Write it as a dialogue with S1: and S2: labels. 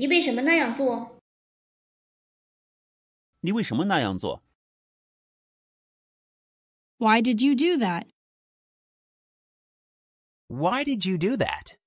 S1: 你为什么那样做？
S2: 你为什么那样做
S1: ？Why did you do that? Why did you do that?